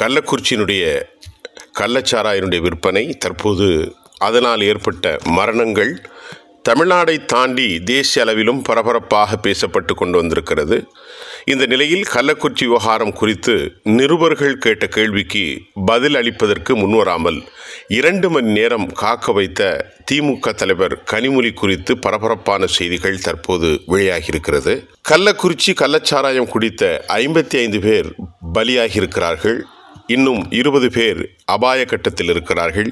கள்ளக்குறிச்சியினுடைய கள்ளச்சாராயினுடைய விற்பனை தற்போது அதனால் ஏற்பட்ட மரணங்கள் தமிழ்நாடை தாண்டி தேசிய அளவிலும் பரபரப்பாக பேசப்பட்டு கொண்டு வந்திருக்கிறது இந்த நிலையில் கள்ளக்குறிச்சி விவகாரம் குறித்து நிருபர்கள் கேட்ட கேள்விக்கு பதில் அளிப்பதற்கு முன்வராமல் இரண்டு மணி நேரம் காக்க வைத்த திமுக தலைவர் கனிமொழி குறித்து பரபரப்பான செய்திகள் தற்போது வெளியாகியிருக்கிறது கள்ளக்குறிச்சி கள்ளச்சாராயம் குடித்த ஐம்பத்தி ஐந்து பேர் பலியாகியிருக்கிறார்கள் இன்னும் இருபது பேர் அபாய கட்டத்தில் இருக்கிறார்கள்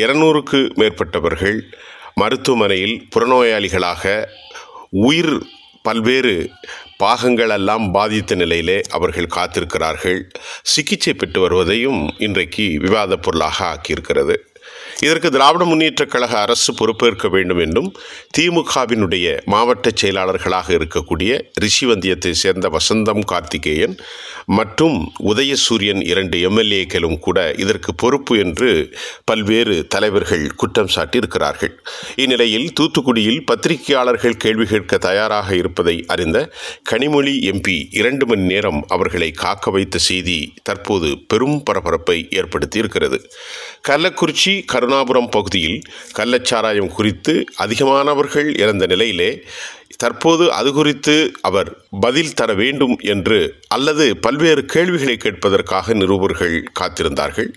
இருநூறுக்கு மேற்பட்டவர்கள் மருத்துவமனையில் புறநோயாளிகளாக உயிர் பல்வேறு பாகங்களெல்லாம் பாதித்த நிலையிலே அவர்கள் காத்திருக்கிறார்கள் சிகிச்சை பெற்று வருவதையும் இன்றைக்கு விவாதப் பொருளாக ஆக்கியிருக்கிறது இதற்கு திராவிட முன்னேற்றக் கழக அரசு பொறுப்பேற்க வேண்டும் என்றும் திமுகவினுடைய மாவட்ட செயலாளர்களாக இருக்கக்கூடிய ரிஷிவந்தியத்தை சேர்ந்த வசந்தம் கார்த்திகேயன் மற்றும் உதயசூரியன் இரண்டு எம்எல்ஏக்களும் கூட இதற்கு பொறுப்பு என்று பல்வேறு தலைவர்கள் குற்றம் சாட்டியிருக்கிறார்கள் இந்நிலையில் தூத்துக்குடியில் பத்திரிகையாளர்கள் கேள்வி கேட்க தயாராக இருப்பதை அறிந்த கனிமொழி எம்பி இரண்டு மணி நேரம் அவர்களை காக்க வைத்த செய்தி தற்போது பெரும் பரபரப்பை ஏற்படுத்தியிருக்கிறது கள்ளக்குறிச்சி கரு கருணாபுரம் பகுதியில் கள்ளச்சாராயம் குறித்து அதிகமானவர்கள் இறந்த நிலையிலே தற்போது அது குறித்து அவர் பதில் தர வேண்டும் என்று அல்லது பல்வேறு கேள்விகளை கேட்பதற்காக நிருபர்கள் காத்திருந்தார்கள்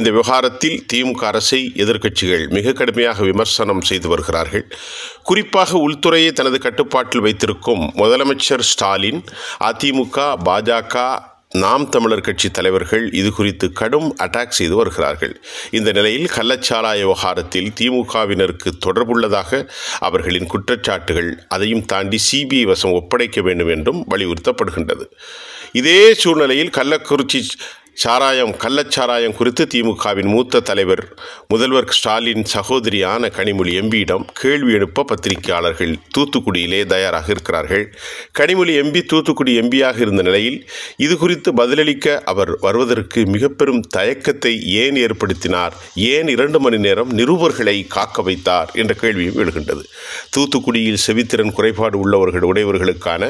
இந்த விவகாரத்தில் திமுக அரசை எதிர்க்கட்சிகள் மிக கடுமையாக விமர்சனம் செய்து வருகிறார்கள் குறிப்பாக உள்துறையை தனது கட்டுப்பாட்டில் வைத்திருக்கும் முதலமைச்சர் ஸ்டாலின் அதிமுக பாஜக நாம் தமிழர் கட்சி தலைவர்கள் இது குறித்து கடும் அட்டாக் செய்து வருகிறார்கள் இந்த நிலையில் கள்ளச்சாராய விவகாரத்தில் திமுகவினருக்கு தொடர்புள்ளதாக அவர்களின் குற்றச்சாட்டுகள் அதையும் தாண்டி சிபிஐ வசம் ஒப்படைக்க வேண்டும் என்றும் வலியுறுத்தப்படுகின்றது இதே சூழ்நிலையில் கள்ளக்குறிச்சி சாராயம் கள்ளச்சாராயம் குறித்து திமுகவின் மூத்த தலைவர் முதல்வர் ஸ்டாலின் சகோதரியான கனிமொழி எம்பியிடம் கேள்வி எழுப்ப பத்திரிகையாளர்கள் தூத்துக்குடியிலே தயாராக இருக்கிறார்கள் கனிமொழி எம்பி தூத்துக்குடி எம்பியாக இருந்த நிலையில் இது குறித்து பதிலளிக்க அவர் வருவதற்கு மிக பெரும் தயக்கத்தை ஏன் ஏற்படுத்தினார் ஏன் இரண்டு மணி நேரம் நிருபர்களை காக்க வைத்தார் என்ற கேள்வியும் எழுகின்றது தூத்துக்குடியில் செவித்திறன் குறைபாடு உள்ளவர்கள் உடையவர்களுக்கான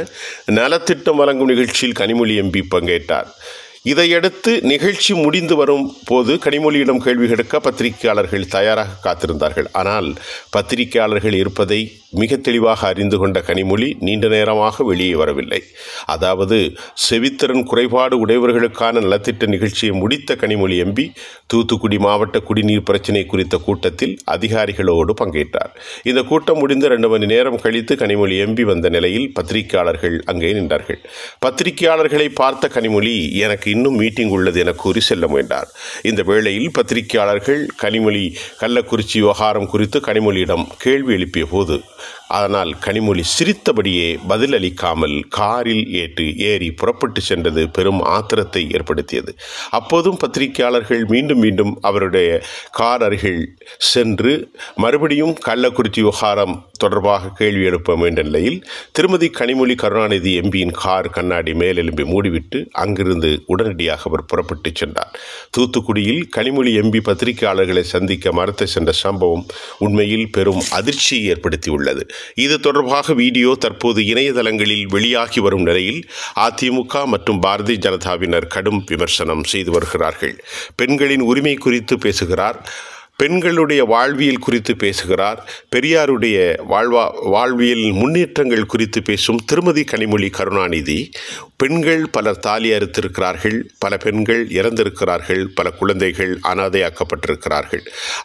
நலத்திட்டம் வழங்கும் நிகழ்ச்சியில் கனிமொழி எம்பி பங்கேற்றார் இதையடுத்து நிகழ்ச்சி முடிந்து வரும் போது கனிமொழியிடம் கேள்வி கேட்க பத்திரிகையாளர்கள் தயாராக காத்திருந்தார்கள் ஆனால் பத்திரிகையாளர்கள் இருப்பதை மிக தெளிவாக அறிந்து கொண்ட கனிமொழி நீண்ட நேரமாக வெளியே வரவில்லை அதாவது செவித்திறன் குறைபாடு உடையவர்களுக்கான நலத்திட்ட நிகழ்ச்சியை முடித்த கனிமொழி எம்பி தூத்துக்குடி மாவட்ட குடிநீர் பிரச்சினை குறித்த கூட்டத்தில் அதிகாரிகளோடு பங்கேற்றார் இந்த கூட்டம் முடிந்து ரெண்டு மணி நேரம் கழித்து கனிமொழி எம்பி வந்த நிலையில் பத்திரிகையாளர்கள் அங்கே நின்றார்கள் பத்திரிகையாளர்களை பார்த்த கனிமொழி எனக்கு இன்னும் மீட்டிங் உள்ளது என கூறி செல்ல முயன்றார் இந்த வேளையில் பத்திரிகையாளர்கள் கனிமொழி கள்ளக்குறிச்சி விவகாரம் குறித்து கனிமொழியிடம் கேள்வி எழுப்பிய போது அதனால் கனிமொழி சிரித்தபடியே பதிலளிக்காமல் காரில் ஏற்று ஏறி புறப்பட்டு சென்றது பெரும் ஆத்திரத்தை ஏற்படுத்தியது அப்போதும் பத்திரிகையாளர்கள் மீண்டும் மீண்டும் அவருடைய கார் அருகில் சென்று மறுபடியும் கள்ளக்குறிச்சி விவகாரம் தொடர்பாக கேள்வி எழுப்ப வேண்ட நிலையில் திருமதி கனிமொழி கருணாநிதி எம்பியின் கார் கண்ணாடி மேலெலும்பி மூடிவிட்டு அங்கிருந்து உடனடியாக அவர் புறப்பட்டு சென்றார் தூத்துக்குடியில் கனிமொழி எம்பி பத்திரிகையாளர்களை சந்திக்க மறுத்து சென்ற சம்பவம் உண்மையில் பெரும் அதிர்ச்சியை ஏற்படுத்தியுள்ளது இது தொடர்பாக வீடியோ தற்போது இணையதளங்களில் வெளியாகி வரும் நிலையில் அதிமுக மற்றும் பாரதிய ஜனதாவினர் கடும் விமர்சனம் செய்து வருகிறார்கள் பெண்களின் உரிமை குறித்து பேசுகிறார் பெண்களுடைய வாழ்வியல் குறித்து பேசுகிறார் பெரியாருடைய வாழ்வா வாழ்வியல் முன்னேற்றங்கள் குறித்து பேசும் திருமதி கனிமொழி கருணாநிதி பெண்கள் பலர் தாலி அறுத்திருக்கிறார்கள் பல பெண்கள் இறந்திருக்கிறார்கள் பல குழந்தைகள் அனாதையாக்கப்பட்டிருக்கிறார்கள்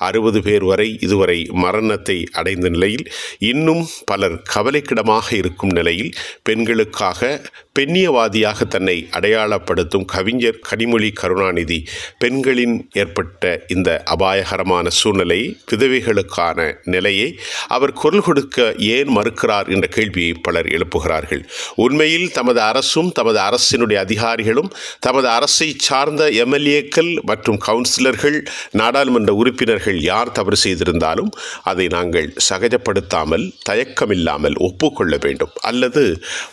அறுபது பேர் வரை இதுவரை மரணத்தை அடைந்த நிலையில் இன்னும் பலர் கவலைக்கிடமாக இருக்கும் நிலையில் பெண்களுக்காக பெண்ணியவாதியாக தன்னை அடையாளப்படுத்தும் கவிஞர் கனிமொழி கருணாநிதி பெண்களின் ஏற்பட்ட இந்த அபாயகரமான கடினமான சூழ்நிலை விதவைகளுக்கான நிலையை அவர் குரல் கொடுக்க ஏன் மறுக்கிறார் என்ற கேள்வியை பலர் எழுப்புகிறார்கள் உண்மையில் தமது அரசும் தமது அரசினுடைய அதிகாரிகளும் தமது அரசை சார்ந்த எம்எல்ஏக்கள் மற்றும் கவுன்சிலர்கள் நாடாளுமன்ற உறுப்பினர்கள் யார் தவறு செய்திருந்தாலும் அதை நாங்கள் சகஜப்படுத்தாமல் தயக்கமில்லாமல் ஒப்புக்கொள்ள வேண்டும் அல்லது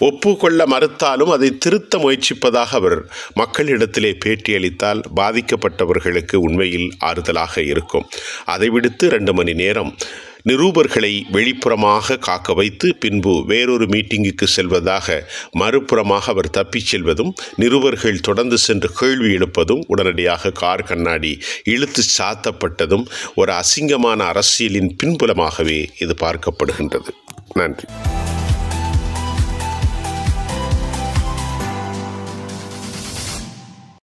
ஒப்புக்கொள்ள மறுத்தாலும் அதை திருத்த முயற்சிப்பதாக அவர் மக்களிடத்திலே பேட்டியளித்தால் பாதிக்கப்பட்டவர்களுக்கு உண்மையில் ஆறுதலாக இருக்கும் அதை விடுத்து ரெண்டு மணி நேரம் நிரூபர்களை வெளிப்புறமாக காக்க வைத்து பின்பு வேறொரு மீட்டிங்குக்கு செல்வதாக மறுபுறமாக அவர் தப்பிச் செல்வதும் நிருபர்கள் தொடர்ந்து சென்று கேள்வி எழுப்பதும் உடனடியாக கார் கண்ணாடி இழுத்து சாத்தப்பட்டதும் ஒரு அசிங்கமான அரசியலின் பின்புலமாகவே இது பார்க்கப்படுகின்றது நன்றி